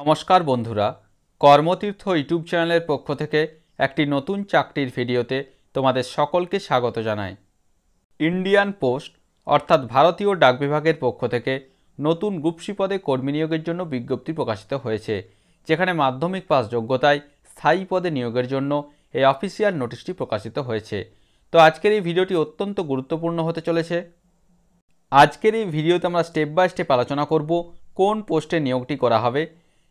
নমস্কার বন্ধুরা কর্মতীর্থ ইউটিউব চ্যানেলের পক্ষ থেকে একটি নতুন চাকরির ভিডিওতে তোমাদের সকলকে স্বাগত জানাই ইন্ডিয়ান পোস্ট অর্থাৎ ভারতীয় ডাক বিভাগের পক্ষ থেকে নতুন গ্রুপসি পদে কর্মী নিয়োগের জন্য বিজ্ঞপ্তি প্রকাশিত হয়েছে যেখানে মাধ্যমিক পাস যোগ্যতায় স্থায়ী পদে নিয়োগের জন্য এই অফিসিয়াল নোটিশটি প্রকাশিত হয়েছে তো আজকের এই ভিডিওটি অত্যন্ত গুরুত্বপূর্ণ হতে চলেছে আজকের এই ভিডিওতে আমরা স্টেপ বাই স্টেপ আলোচনা করব কোন পোস্টে নিয়োগটি করা হবে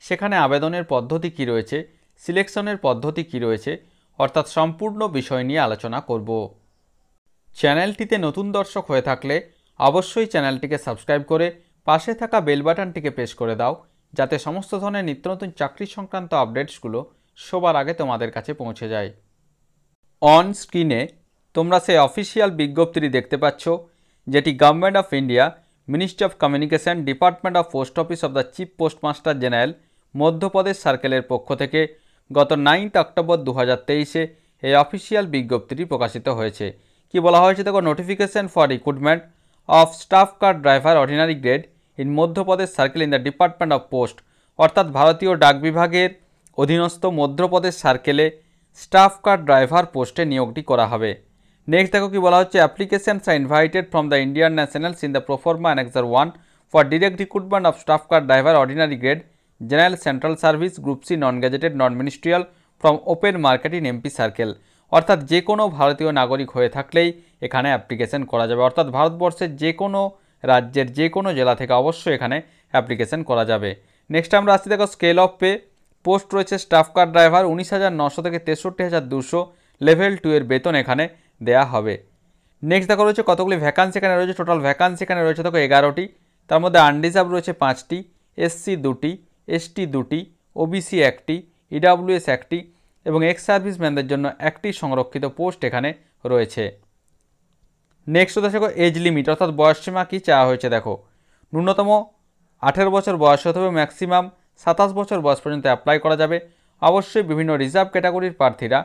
সেখানে আবেদনের পদ্ধতি কি রয়েছে সিলেকশনের পদ্ধতি কি রয়েছে অর্থাৎ সম্পূর্ণ বিষয় নিয়ে আলোচনা করব চ্যানেলটিতে নতুন দর্শক হয়ে থাকলে অবশ্যই চ্যানেলটিকে সাবস্ক্রাইব করে পাশে থাকা বেল বাটনটিকে প্রেস করে দাও যাতে সমস্ত ধরনের নিত্য নতুন চাকরি সংক্রান্ত আপডেটসগুলো সবার আগে তোমাদের কাছে পৌঁছে যায় অন স্ক্রিনে তোমরা সেই অফিসিয়াল বিজ্ঞপ্তিটি দেখতে পাচ্ছ যেটি government of India ministry of communication department of post office of the chief postmaster general Madhya Pradesh সার্কেলের পক্ষ থেকে গত নাইন্থ অক্টোবর দু হাজার তেইশে এই অফিসিয়াল বিজ্ঞপ্তিটি প্রকাশিত হয়েছে কি বলা হয়েছে দেখো notification for recruitment of staff car driver ordinary grade in Madhya Pradesh circle in the department of post অর্থাৎ ভারতীয় ডাক বিভাগের অধীনস্থ মধ্যপ্রদেশ সার্কেলে স্টাফ কার ড্রাইভার পোস্টে নিয়োগটি করা হবে নেক্সট দেখো কি বলা হচ্ছে applications are invited from the Indian nationals in the proforma annexure one for direct recruitment of staff car driver ordinary grade general central service group C non gazetted non ministerial from open market in MP circle অর্থাৎ যে কোনো ভারতীয় নাগরিক হয়ে থাকলেই এখানে application করা যাবে অর্থাৎ ভারতবর্ষের যে কোনো রাজ্যের যে কোনো জেলা থেকে অবশ্যই এখানে অ্যাপ্লিকেশন করা যাবে নেক্সট আমরা আসছি দেখো স্কেল অফ পে পোস্ট রয়েছে স্টাফ কার ড্রাইভার উনিশ হাজার নশো থেকে তেষট্টি হাজার দুশো লেভেল টু এর বেতন এখানে দেয়া হবে নেক্সট দেখো রয়েছে কতগুলি ভ্যাকান্সি এখানে রয়েছে টোটাল ভ্যাকান্সি এখানে রয়েছে দেখো এগারোটি তার মধ্যে আনরিজার্ভ রয়েছে পাঁচটি এসসি দুটি এসটি দুটি ওবিসি একটি ইডাব্লিউএস e একটি এবং এক্স সার্ভিসম্যানদের জন্য একটি সংরক্ষিত পোস্ট এখানে রয়েছে নেক্সট হতে এজ লিমিট অর্থাৎ বয়সসীমা কী চাওয়া হয়েছে দেখো ন্যূনতম আঠেরো বছর বয়স হতে হবে ম্যাক্সিমাম সাতাশ বছর বয়স পর্যন্ত অ্যাপ্লাই করা যাবে অবশ্যই বিভিন্ন রিজার্ভ ক্যাটাগরির প্রার্থীরা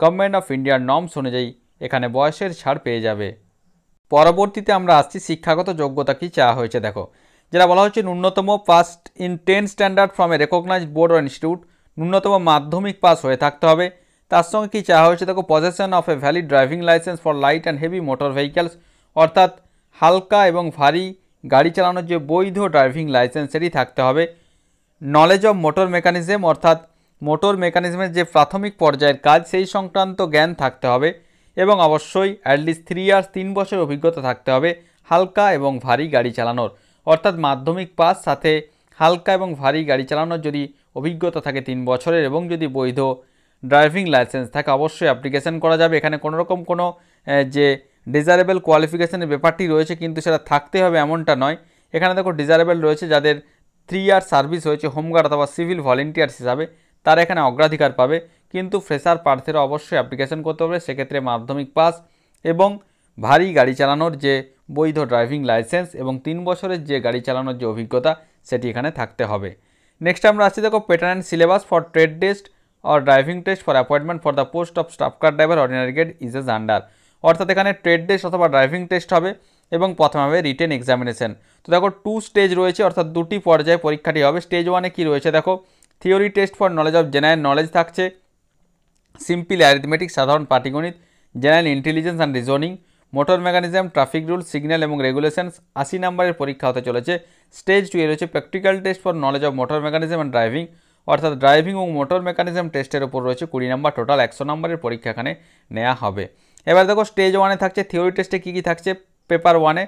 গভর্নমেন্ট অফ ইন্ডিয়ার নর্মস অনুযায়ী এখানে বয়সের ছাড় পেয়ে যাবে পরবর্তীতে আমরা আসছি শিক্ষাগত যোগ্যতা কী চাওয়া হয়েছে দেখো যেটা বলা হচ্ছে ন্যূনতম first in ten standard from a recognised board or institute ন্যূনতম মাধ্যমিক পাস হয়ে থাকতে হবে তার সঙ্গে কি চাওয়া হয়েছে দেখো possession of a valid driving licence for light and heavy motor vehicles অর্থাৎ হালকা এবং ভারী গাড়ি চালানোর যে বৈধ ড্রাইভিং লাইসেন্স সেটি থাকতে হবে নলেজ অফ মোটর মেকানিজম অর্থাৎ মোটর মেকানিজমের যে প্রাথমিক পর্যায়ের কাজ সেই সংক্রান্ত জ্ঞান থাকতে হবে এবং অবশ্যই অ্যাটলিস্ট থ্রি ইয়ার্স তিন বছর অভিজ্ঞতা থাকতে হবে হালকা এবং ভারী গাড়ি চালানোর অর্থাৎ মাধ্যমিক পাস সাথে হালকা এবং ভারী গাড়ি চালানোর যদি অভিজ্ঞতা থাকে তিন বছরের এবং যদি বৈধ ড্রাইভিং লাইসেন্স থাকে অবশ্যই অ্যাপ্লিকেশান করা যাবে এখানে কোনো রকম কোনো যে ডিজারেবল কোয়ালিফিকেশানের ব্যাপারটি রয়েছে কিন্তু সেটা থাকতে হবে এমনটা নয় এখানে দেখো ডিজারেবল রয়েছে যাদের থ্রি ইয়ার সার্ভিস হয়েছে হোমগার্ড অথবা সিভিল ভলেন্টিয়ার্স হিসাবে তারা এখানে অগ্রাধিকার পাবে কিন্তু ফ্রেশার প্রার্থীরা অবশ্যই অ্যাপ্লিকেশন করতে হবে সেক্ষেত্রে মাধ্যমিক পাস এবং ভারী গাড়ি চালানোর যে বৈধ ড্রাইভিং লাইসেন্স এবং তিন বছরের যে গাড়ি চালানোর যে অভিজ্ঞতা সেটি এখানে থাকতে হবে নেক্সট আমরা আসছি দেখো pattern and syllabus for trade test or driving test for appointment for the post of staff car driver ordinary grade is as under অর্থাৎ এখানে ট্রেড টেস্ট অথবা ড্রাইভিং টেস্ট হবে এবং প্রথমে হবে রিটেন এক্সামিনেশন তো দেখো টু স্টেজ রয়েছে অর্থাৎ দুটি পর্যায়ে পরীক্ষাটি হবে স্টেজ ওয়ানে কী রয়েছে দেখো theory test for knowledge of general knowledge থাকছে সিম্পল অ্যারিথমেটিক সাধারণ পাটিগণিত general intelligence and reasoning motor mechanism traffic rule signal এবং রেগুলেশনস আশি নাম্বারের পরীক্ষা হতে চলেছে স্টেজ টু এ রয়েছে practical test for knowledge of motor mechanism and driving অর্থাৎ ড্রাইভিং এবং মোটর মেকানিজম টেস্টের ওপর রয়েছে কুড়ি নাম্বার টোটাল একশো নাম্বারের পরীক্ষা এখানে নেওয়া হবে এবার দেখো স্টেজ ওয়ানে থাকছে থিওরি টেস্টে কী কী থাকছে পেপার ওয়ানে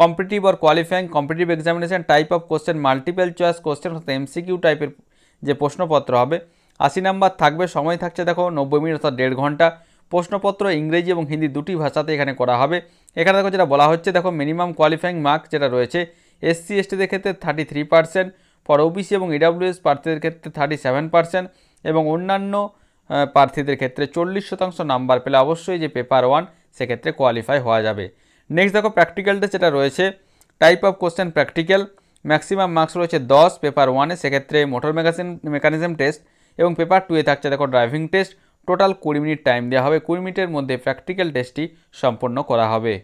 competitive or qualifying competitive examination type of question multiple choice question অর্থাৎ এমসিকিউ টাইপের যে প্রশ্নপত্র হবে আশি নাম্বার থাকবে সময় থাকছে দেখো নব্বই মিনিট অর্থাৎ দেড় ঘন্টা প্রশ্নপত্র ইংরেজি এবং হিন্দি দুটি ভাষাতে এখানে করা হবে এখানে দেখো যেটা বলা হচ্ছে দেখো মিনিমাম কোয়ালিফাইং মার্ক যেটা রয়েছে এসসি এসটিদের ক্ষেত্রে thirty three percent for OBC এবং ইডাব্লিউএস e প্রার্থীদের ক্ষেত্রে থার্টি সেভেন পার্সেন্ট এবং অন্যান্য প্রার্থীদের ক্ষেত্রে চল্লিশ শতাংশ নাম্বার পেলে অবশ্যই যে পেপার ওয়ান সেক্ষেত্রে কোয়ালিফাই হওয়া যাবে নেক্সট দেখো প্র্যাকটিক্যালটা যেটা রয়েছে type of question practical maximum marks রয়েছে দশ পেপার ওয়ানে সেক্ষেত্রে মোটর মেকানিজম টেস্ট এবং পেপার টুয়ে থাকছে দেখো ড্রাইভিং টেস্ট টোটাল কুড়ি মিনিট টাইম দেওয়া হবে কুড়ি মিনিটের মধ্যে প্র্যাকটিক্যাল টেস্টটি সম্পন্ন করা হবে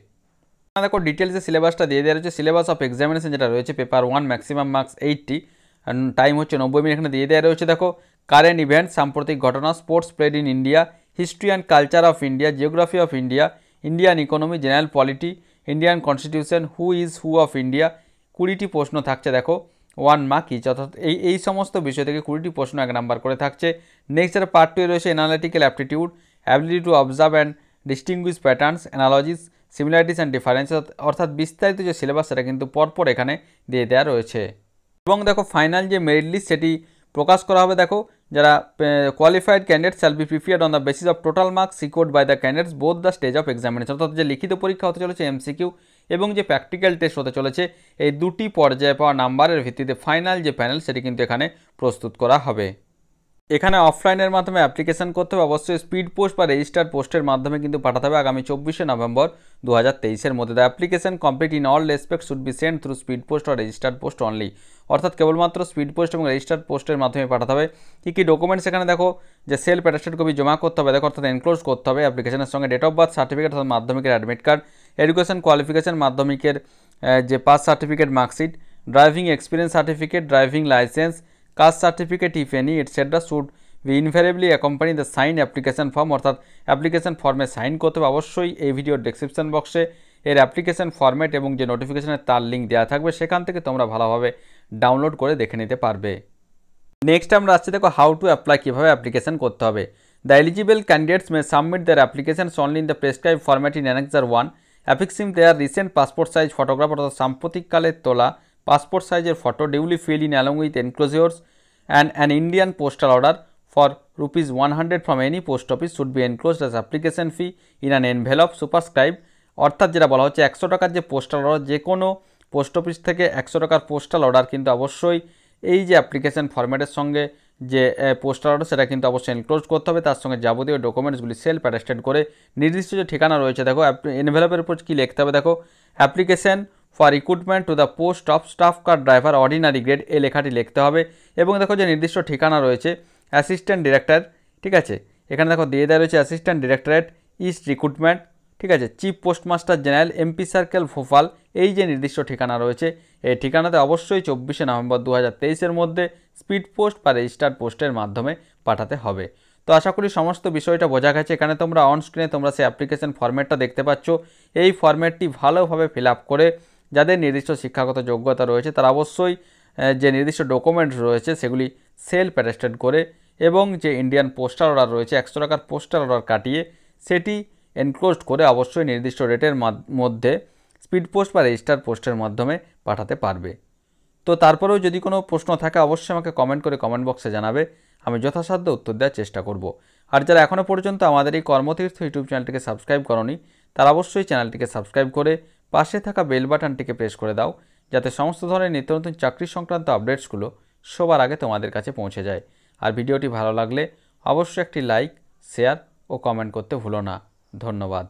দেখো ডিটেলসে সিলেবাসটা দিয়ে দেওয়া রয়েছে সিলেবাস অফ এক্সামিনেশন যেটা রয়েছে paper one maximum marks eighty time হচ্ছে নব্বই মিনিট এখানে দিয়ে দেওয়া রয়েছে দেখো কারেন্ট ইভেন্ট সাম্প্রতিক ঘটনা sports played in India history and culture of India geography of India Indian economy general polity Indian constitution who is who of India কুড়িটি প্রশ্ন থাকছে দেখো ওয়ান মার্কিজ অর্থাৎ এই এই সমস্ত বিষয় থেকে কুড়িটি প্রশ্ন এক নাম্বার করে থাকছে নেক্সট যারা পার্ট টুয়ে রয়েছে analytical aptitude ability to observe and distinguish patterns analogies similarities and difference অর্থাৎ বিস্তারিত যে সিলেবাস সেটা কিন্তু পরপর এখানে দিয়ে দেওয়া রয়েছে এবং দেখো ফাইনাল যে মেরিট লিস্ট সেটি প্রকাশ করা হবে দেখো যারা qualified candidate shall be prepared on the basis of total marks secured by the candidates both the stage of examination অর্থাৎ যে লিখিত পরীক্ষা হতে চলেছে এমসিকিউ এবং যে প্র্যাকটিক্যাল টেস্ট হতে চলেছে এই দুটি পর্যায়ে পাওয়া নাম্বারের ভিত্তিতে ফাইনাল যে প্যানেল সেটি কিন্তু এখানে প্রস্তুত করা হবে এখানে অফলাইনের মাধ্যমে অ্যাপ্লিকেশন করতে হবে অবশ্যই স্পিড পোস্ট বা রেজিস্টার পোস্টের মাধ্যমে কিন্তু পাঠাতে হবে আগামী চব্বিশে নভেম্বর দু হাজার তেইশের মধ্যে the application complete in all respect should be send through speed post or register post only অর্থাৎ কেবলমাত্র স্পিড পোস্ট এবং রেজিস্টার পোস্টের মাধ্যমে পাঠাতে হবে কী কী ডকুমেন্টস এখানে দেখো যে সেলফ অ্যাটাস্টেড কপি জমা করতে হবে দেখো অর্থাৎ এনক্লোজ করতে হবে অ্যাপ্লিকেশনের সঙ্গে ডেট অফ বার্থ সার্টিফিকেট অর্থাৎ মাধ্যমিকের অ্যাডমিট কার্ড এডুকেশন কোয়ালিফিকেশন মাধ্যমিকের যে pass certificate marksheet driving experience certificate driving licence caste certificate if any etcetera should be invariably accompany the sign application form অর্থাৎ অ্যাপ্লিকেশান ফর্মে সাইন করতে হবে অবশ্যই এই ভিডিওর ডেসক্রিপশান বক্সে এর অ্যাপ্লিকেশান ফর্মেট এবং যে নোটিফিকেশানের তার লিঙ্ক দেওয়া থাকবে সেখান থেকে তোমরা ভালোভাবে ডাউনলোড করে দেখে নিতে পারবে নেক্সট আমরা আসছি দেখো হাউ টু অ্যাপ্লাই কীভাবে অ্যাপ্লিকেশান করতে হবে the eligible candidates may submit their applications only in the prescribe format in annexure one affixing their recent passport size photograph অর্থাৎ সাম্প্রতিককালের তোলা পাসপোর্ট সাইজের photo duly fill in along with enclosures and an Indian postal order for rupees one hundred from any post office should be enclosed as application fee in an envelope superscribe অর্থাৎ যেটা বলা হচ্ছে একশো টাকার যে postal order যে কোনো post office থেকে একশো টাকার পোস্টাল অর্ডার কিন্তু অবশ্যই এই যে অ্যাপ্লিকেশন ফর্ম্যাটের সঙ্গে যে পোস্টাল অর্ডার সেটা কিন্তু অবশ্যই এনক্লোজ করতে হবে তার সঙ্গে যাবতীয় ডকুমেন্টসগুলি সেলফ অ্যাটেস্টেড করে নির্দিষ্ট যে ঠিকানা রয়েছে দেখো এনভেলপের উপর কী লিখতে হবে দেখো application for recruitment to the post of staff car driver ordinary grade এ লেখাটি লিখতে হবে এবং দেখো যে নির্দিষ্ট ঠিকানা রয়েছে অ্যাসিস্ট্যান্ট ডিরেক্টর ঠিক আছে এখানে দেখো দিয়ে দেওয়া রয়েছে অ্যাসিস্ট্যান্ট ডিরেক্টরেট ইস্ট রিক্রুটমেন্ট ঠিক আছে chief postmaster general MP circle Bhopal এই যে নির্দিষ্ট ঠিকানা রয়েছে এই ঠিকানাতে অবশ্যই চব্বিশে নভেম্বর দু হাজার মধ্যে স্পিড পোস্ট বা রেজিস্টার্ড পোস্টের মাধ্যমে পাঠাতে হবে তো আশা করি সমস্ত বিষয়টা বোঝা গেছে এখানে তোমরা অনস্ক্রিনে তোমরা সেই অ্যাপ্লিকেশন ফর্ম্যাটটা দেখতে পাচ্ছ এই ফর্ম্যাটটি ভালোভাবে ফিল করে যাদের নির্দিষ্ট শিক্ষাগত যোগ্যতা রয়েছে তারা অবশ্যই যে নির্দিষ্ট ডকুমেন্টস রয়েছে সেগুলি সেলফ অ্যাটেস্টেড করে এবং যে ইন্ডিয়ান পোস্টাল অর্ডার রয়েছে একশো টাকার পোস্টাল অর্ডার কাটিয়ে সেটি এনক্লোজড করে অবশ্যই নির্দিষ্ট রেটের মধ্যে স্পিড পোস্ট বা রেজিস্টার পোস্টের মাধ্যমে পাঠাতে পারবে তো তারপরেও যদি কোনো প্রশ্ন থাকে অবশ্যই আমাকে কমেন্ট করে কমেন্ট বক্সে জানাবে আমি যথাসাধ্য উত্তর দেওয়ার চেষ্টা করব আর যারা এখনও পর্যন্ত আমাদের এই কর্মতীর্থ ইউটিউব চ্যানেলটিকে সাবস্ক্রাইব করনি তারা অবশ্যই চ্যানেলটিকে সাবস্ক্রাইব করে পাশে থাকা বেল বাটনটিকে প্রেস করে দাও যাতে সমস্ত ধরনের নিত্য নতুন চাকরি সংক্রান্ত আপডেটসগুলো সবার আগে তোমাদের কাছে পৌঁছে যায় আর ভিডিওটি ভালো লাগলে অবশ্যই একটি লাইক শেয়ার ও কমেন্ট করতে ভুলো না ধন্যবাদ